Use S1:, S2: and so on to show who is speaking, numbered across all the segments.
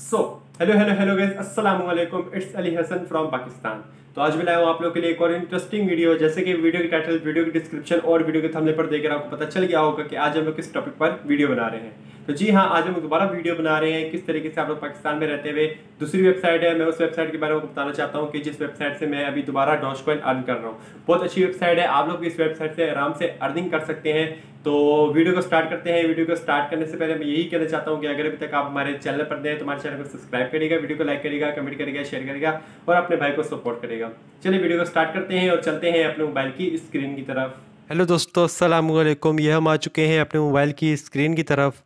S1: सो hello hello hello guys अस्सलाम वालेकुम it's Ali Hasan from Pakistan तो आज मैं लाया हूँ आप लोग के लिए एक और इंटरेस्टिंग वीडियो जैसे कि वीडियो के टाइटल वीडियो के डिस्क्रिप्शन और वीडियो के थंबनेल पर देख आपको पता चल गया होगा कि आज हम लोग किस टॉपिक पर वीडियो बना रहे हैं तो जी हाँ आज हम दोबारा वीडियो बना रहे हैं किस तरीके से आप लोग पाकिस्तान में रहते हुए दूसरी वेबसाइट है मैं उस वेबसाइट के बारे में बताना चाहता हूँ कि जिस वेबसाइट से मैं अभी दोबारा डॉश कॉइन अर्न कर रहा हूँ बहुत अच्छी वेबसाइट है आप लोग इस वेबसाइट से आराम से अर्निंग कर सकते हैं तो वीडियो को स्टार्ट करते हैं वीडियो को स्टार्ट करने से पहले मैं यही कहना चाहता हूँ कि अगर अभी तक आप हमारे चैनल पर दें तो हमारे चैनल को सब्सक्राइब करेगा वीडियो को लाइक करेगा कमेंट करेगा शेयर करेगा और अपने भाई को सपोर्ट करेगा चलिए वीडियो को स्टार्ट करते हैं और चलते हैं अपने मोबाइल की स्क्रीन की तरफ हेलो दोस्तों असलम ये हम आ चुके हैं अपने मोबाइल की स्क्रीन की तरफ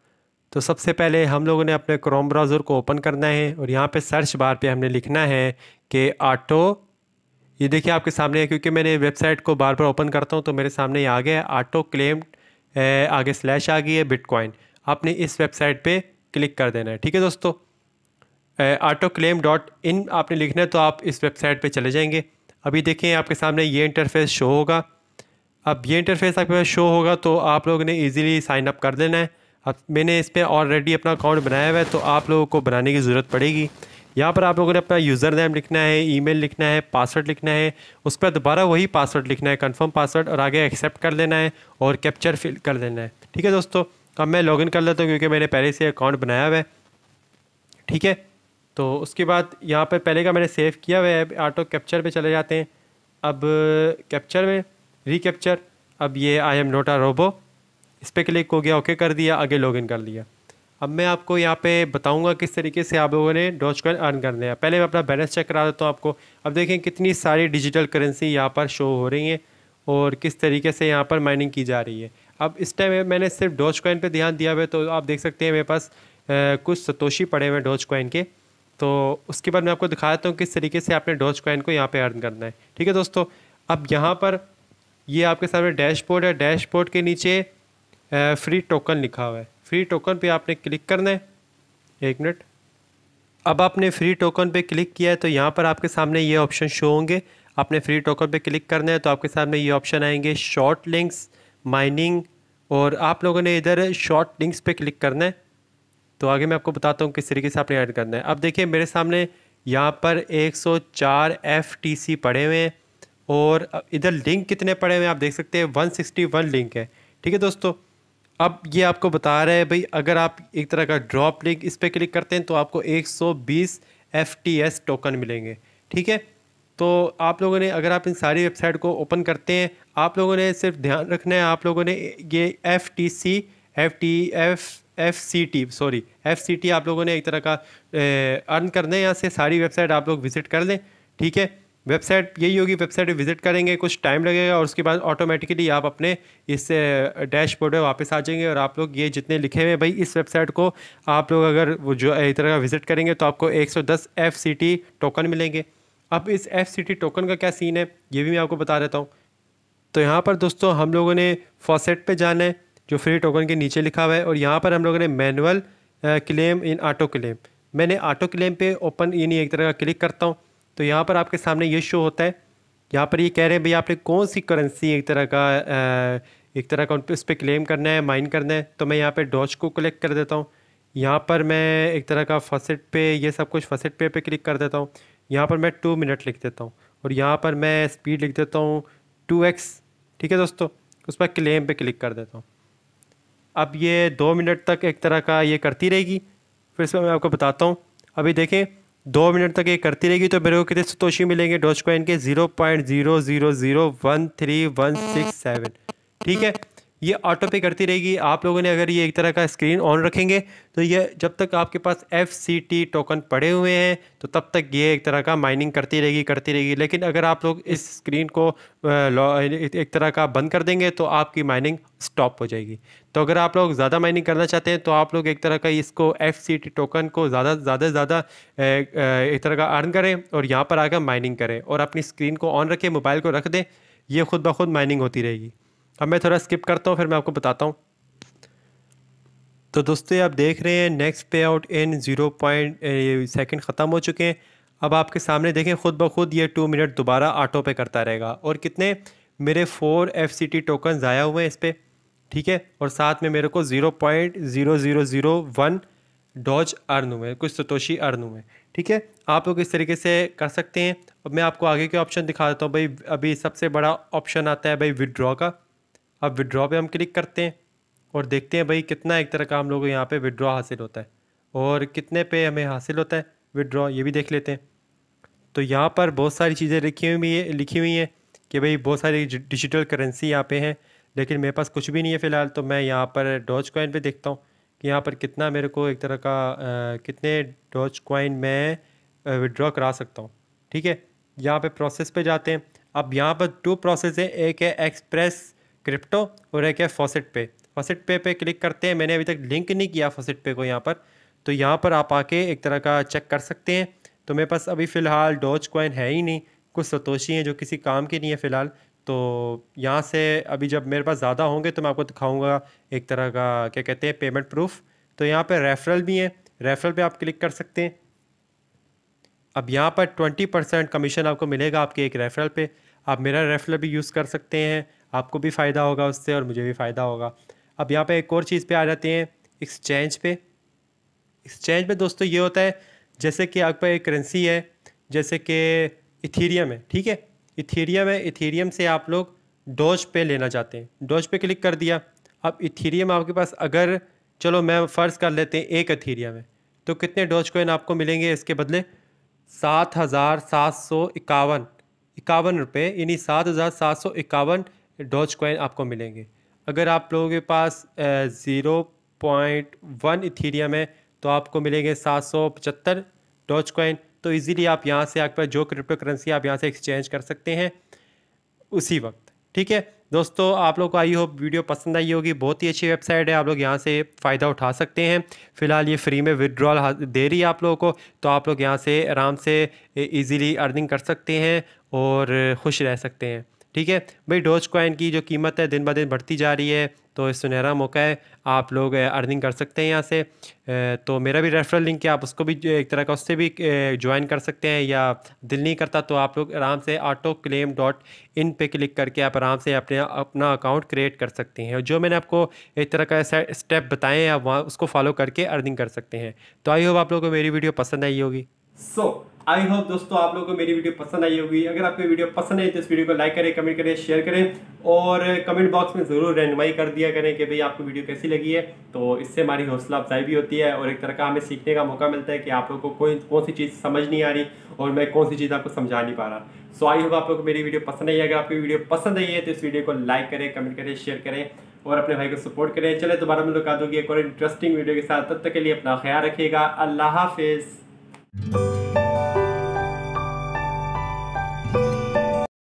S1: तो सबसे पहले हम लोगों ने अपने क्रोम ब्राउज़र को ओपन करना है और यहाँ पे सर्च बार पे हमने लिखना है कि आटो ये देखिए आपके सामने है क्योंकि मैंने वेबसाइट को बार बार ओपन करता हूँ तो मेरे सामने ये आ गया आटो क्लेम आगे स्लैश आ गई है बिटकॉइन आपने इस वेबसाइट पे क्लिक कर देना है ठीक है दोस्तों आटो क्लेम डॉट इन आपने लिखना है तो आप इस वेबसाइट पर चले जाएँगे अभी देखें आपके सामने ये इंटरफेस शो होगा अब ये इंटरफेस आपके पास शो होगा तो आप लोगों ने ईजिली साइन अप कर देना है अब मैंने इस पर ऑलरेडी अपना अकाउंट बनाया हुआ है तो आप लोगों को बनाने की ज़रूरत पड़ेगी यहाँ पर आप लोगों ने अपना यूज़र नेम लिखना है ईमेल लिखना है पासवर्ड लिखना है उस पर दोबारा वही पासवर्ड लिखना है कंफर्म पासवर्ड और आगे एक्सेप्ट कर लेना है और कैप्चर फिल कर देना है ठीक है दोस्तों अब मैं लॉगिन कर लेता हूँ क्योंकि मैंने पहले से अकाउंट बनाया हुआ है ठीक है तो उसके बाद यहाँ पर पहले का मैंने सेव किया हुआ है ऑटो कैप्चर पर चले जाते हैं अब कैप्चर में रिकैप्चर अब ये I am not a robot इस पर क्लिक हो गया ओके कर दिया आगे लॉगिन कर लिया अब मैं आपको यहाँ पे बताऊँगा किस तरीके से आप लोगों ने डॉज कॉइन अर्न करने हैं पहले मैं अपना बैलेंस चेक करा देता हूँ आपको अब देखें कितनी सारी डिजिटल करेंसी यहाँ पर शो हो रही हैं और किस तरीके से यहाँ पर माइनिंग की जा रही है अब इस टाइम मैंने सिर्फ डॉज कॉइन पर ध्यान दिया हुआ है तो आप देख सकते हैं मेरे पास कुछ सतोशी पड़े हुए हैं डॉज कॉइन के तो उसके बाद मैं आपको दिखा देता हूँ किस तरीके से आपने डॉज कॉइन को यहाँ पर अर्न करना है ठीक है दोस्तों अब यहाँ पर ये आपके सामने डैशबोर्ड है डैशबोर्ड के नीचे फ्री टोकन लिखा हुआ है फ्री टोकन पे आपने क्लिक करना है एक मिनट अब आपने फ्री टोकन पे क्लिक किया है तो यहाँ पर आपके सामने ये ऑप्शन शो होंगे आपने फ्री टोकन पे क्लिक करना है तो आपके सामने ये ऑप्शन आएंगे शॉर्ट लिंक्स माइनिंग और आप लोगों ने इधर शॉर्ट लिंक्स पे क्लिक करना है तो आगे मैं आपको बताता हूँ किस तरीके से आपने ऐड करना है अब देखिए मेरे सामने यहाँ पर 104 सौ पड़े हुए हैं और इधर लिंक कितने पड़े हुए हैं आप देख सकते हैं 161 लिंक है ठीक है दोस्तों अब ये आपको बता रहा है भाई अगर आप एक तरह का ड्रॉप लिंक इस पर क्लिक करते हैं तो आपको 120 एस टोकन मिलेंगे ठीक है तो आप लोगों ने अगर आप इन सारी वेबसाइट को ओपन करते हैं आप लोगों ने सिर्फ ध्यान रखना है आप लोगों ने ये F T C F T F F C T sorry F C T आप लोगों ने एक तरह का अर्न करना है यहाँ से सारी वेबसाइट आप लोग विज़िट कर लें ठीक है वेबसाइट यही होगी वेबसाइट विजिट करेंगे कुछ टाइम लगेगा और उसके बाद ऑटोमेटिकली आप अपने इस डैशबोर्ड में वापस आ जाएंगे और आप लोग ये जितने लिखे हुए भाई इस वेबसाइट को आप लोग अगर वो जो इस तरह का विजिट करेंगे तो आपको 110 टी टोकन मिलेंगे अब इस टी टोकन का क्या सीन है ये भी मैं आपको बता देता हूँ तो यहाँ पर दोस्तों हम लोगों ने फॉसेट पर जाना है जो फ्री टोकन के नीचे लिखा हुआ है और यहाँ पर हम लोगों ने manual claim in auto claim मैंने आटो क्लेम पर ओपन यानी एक तरह का क्लिक करता हूँ तो यहाँ पर आपके सामने ये शो होता है यहाँ पर ये कह रहे हैं भाई आपने कौन सी करेंसी एक तरह का एक तरह का पर उस पर क्लेम करना है माइन करना है तो मैं यहाँ पर डॉच को कलेक्ट कर देता हूँ यहाँ पर मैं एक तरह का फसेट पे ये सब कुछ फसेट पे पे क्लिक कर देता हूँ यहाँ पर मैं टू मिनट लिख देता हूँ और यहाँ पर मैं स्पीड लिख देता हूँ टू एक्स ठीक है दोस्तों उस पर क्लेम पे क्लिक कर देता हूँ अब ये दो मिनट तक एक तरह का ये करती रहेगी फिर इसमें मैं आपको बताता हूँ अभी देखें दो मिनट तक ये करती रहेगी तो मेरे को कितने सतोशी मिलेंगे डोज कॉइन के zero point zero zero zero one three one six seven ठीक है ये ऑटो पे करती रहेगी आप लोगों ने अगर ये एक तरह का स्क्रीन ऑन रखेंगे तो ये जब तक आपके पास एफ सी टी टोकन पड़े हुए हैं तो तब तक ये एक तरह का माइनिंग करती रहेगी करती रहेगी लेकिन अगर आप लोग इस स्क्रीन को एक तरह का बंद कर देंगे तो आपकी माइनिंग स्टॉप हो जाएगी तो अगर आप लोग ज़्यादा माइनिंग करना चाहते हैं तो आप लोग एक तरह का इसको एफ सी टी टोकन को ज़्यादा ज़्यादा से ज़्यादा एक तरह का अर्न करें और यहाँ पर आकर माइनिंग करें और अपनी स्क्रीन को ऑन रखें मोबाइल को रख दें ये खुद ब खुद माइनिंग होती रहेगी अब मैं थोड़ा स्किप करता हूँ फिर मैं आपको बताता हूँ तो दोस्तों आप देख रहे हैं next payout in zero point second ख़त्म हो चुके हैं अब आपके सामने देखें खुद ब खुद ये टू मिनट दोबारा ऑटो पे करता रहेगा और कितने मेरे four F C T token ज़ाया हुए हैं इस पर ठीक है और साथ में मेरे को zero point zero zero zero one doge earn हुए कुछ सतोशी अर्न हुए ठीक है आप लोग इस तरीके से कर सकते हैं अब मैं आपको आगे के ऑप्शन दिखा देता हूँ भाई अभी सबसे बड़ा ऑप्शन आता है भाई विदड्रॉ का अब विड्रॉ पे हम क्लिक करते हैं और देखते हैं भाई कितना एक तरह का हम लोग यहाँ पे विड्रॉ हासिल होता है और कितने पे हमें हासिल होता है विड्रॉ ये भी देख लेते हैं तो यहाँ पर बहुत सारी चीज़ें लिखी हुई है लिखी हुई हैं कि भाई बहुत सारी डिजिटल करेंसी यहाँ पे हैं लेकिन मेरे पास कुछ भी नहीं है फ़िलहाल तो मैं यहाँ पर डॉज कॉइन पर देखता हूँ कि यहाँ पर कितना मेरे को एक तरह का आ, कितने डॉज कॉइन मैं विड्रॉ करा सकता हूँ ठीक है यहाँ पे प्रोसेस पे जाते हैं अब यहाँ पर टू प्रोसेस है एक है एक्सप्रेस क्रिप्टो और एक है फॉसिट पे फॉसिट पे पे क्लिक करते हैं मैंने अभी तक लिंक नहीं किया फॉसिट पे को यहाँ पर तो यहाँ पर आप आके एक तरह का चेक कर सकते हैं तो मेरे पास अभी फ़िलहाल डोज कॉइन है ही नहीं कुछ सतोशी हैं जो किसी काम के नहीं है फ़िलहाल तो यहाँ से अभी जब मेरे पास ज़्यादा होंगे तो मैं आपको दिखाऊँगा एक तरह का क्या कहते हैं पेमेंट प्रूफ तो यहाँ पर रेफरल भी हैं रेफरल पर आप क्लिक कर सकते हैं अब यहाँ पर ट्वेंटी परसेंट कमीशन आपको मिलेगा आपके एक रेफरल पे आप मेरा रेफरल भी यूज़ कर सकते हैं आपको भी फ़ायदा होगा उससे और मुझे भी फ़ायदा होगा अब यहाँ पे एक और चीज़ पे आ जाते हैं एक्सचेंज पे एक्सचेंज पे दोस्तों ये होता है जैसे कि पास एक करेंसी है जैसे कि इथीरियम है ठीक है इथीरियम है इथीरियम से आप लोग डोज पे लेना चाहते हैं डोज पे क्लिक कर दिया अब इथीरियम आपके पास अगर चलो मैं फ़र्ज़ कर लेते हैं एक इथीरियम है तो कितने डोज कोइन आपको मिलेंगे इसके बदले सात हज़ार सात सौ इक्यावन इक्यावन रुपये यानी सात हज़ार सात सौ इक्यावन डॉज कॉइन आपको मिलेंगे अगर आप लोगों के पास ज़ीरो पॉइंट वन इथीरियम है तो आपको मिलेंगे सात सौ पचहत्तर डॉज कॉइन तो इजीली आप यहाँ से आपके जो क्रिप्टो करेंसी आप यहाँ से एक्सचेंज कर सकते हैं उसी वक्त ठीक है दोस्तों आप लोग को आई होप वीडियो पसंद आई होगी बहुत ही अच्छी वेबसाइट है आप लोग यहाँ से फ़ायदा उठा सकते हैं फिलहाल ये फ्री में विदड्रॉल दे रही है आप लोगों को तो आप लोग यहाँ से आराम से इजीली अर्निंग कर सकते हैं और खुश रह सकते हैं ठीक है भाई डोज क्वाइन की जो कीमत है दिन ब दिन बढ़ती जा रही है तो सुनहरा मौका है आप लोग अर्निंग कर सकते हैं यहाँ से तो मेरा भी रेफरल लिंक है आप उसको भी एक तरह का उससे भी ज्वाइन कर सकते हैं या दिल नहीं करता तो आप लोग आराम से ऑटो क्लेम डॉट इन पर क्लिक करके आप आराम से अपने अपना अकाउंट क्रिएट कर सकते हैं और जो मैंने आपको एक तरह का स्टेप बताएँ आप वहाँ उसको फॉलो करके अर्निंग कर सकते हैं तो आई होप आप लोग को मेरी वीडियो पसंद आई होगी सो आई होप दोस्तों आप लोगों को मेरी वीडियो पसंद आई होगी अगर आपको वीडियो पसंद है तो इस वीडियो को लाइक करें कमेंट करें शेयर करें और कमेंट बॉक्स में ज़रूर रहनुमाई कर दिया करें कि भाई आपको वीडियो कैसी लगी है तो इससे हमारी हौसला अफजाई भी होती है और एक तरह का हमें सीखने का मौका मिलता है कि आप लोग को कोई कौन सी चीज़ समझ नहीं आ रही और मैं कौन सी चीज़ आपको समझा नहीं पा रहा सो आई होप आप लोग को मेरी वीडियो पसंद आई अगर आपकी वीडियो पसंद आई है तो इस वीडियो को लाइक करें कमेंट करें शेयर करें और अपने भाई को सपोर्ट करें चले दोबारा मुलाकात होगी एक और इंटरेस्टिंग वीडियो के साथ तब तक के लिए अपना ख्याल रखिएगा अल्लाह हाफिज़